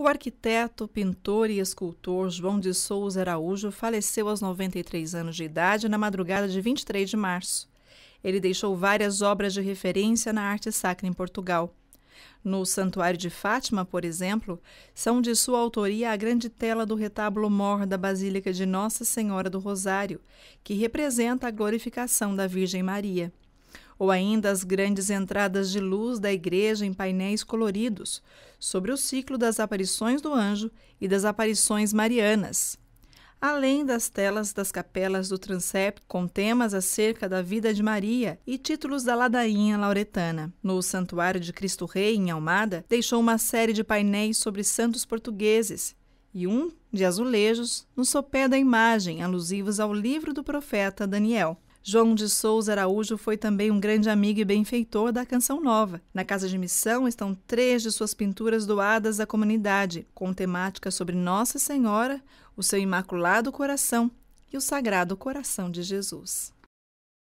O arquiteto, pintor e escultor João de Souza Araújo faleceu aos 93 anos de idade na madrugada de 23 de março. Ele deixou várias obras de referência na arte sacra em Portugal. No Santuário de Fátima, por exemplo, são de sua autoria a grande tela do retábulo mor da Basílica de Nossa Senhora do Rosário, que representa a glorificação da Virgem Maria ou ainda as grandes entradas de luz da igreja em painéis coloridos, sobre o ciclo das aparições do anjo e das aparições marianas. Além das telas das capelas do transepto com temas acerca da vida de Maria e títulos da ladainha lauretana. No Santuário de Cristo Rei, em Almada, deixou uma série de painéis sobre santos portugueses e um de azulejos no sopé da imagem, alusivos ao livro do profeta Daniel. João de Souza Araújo foi também um grande amigo e benfeitor da Canção Nova. Na Casa de Missão estão três de suas pinturas doadas à comunidade, com temática sobre Nossa Senhora, o seu Imaculado Coração e o Sagrado Coração de Jesus.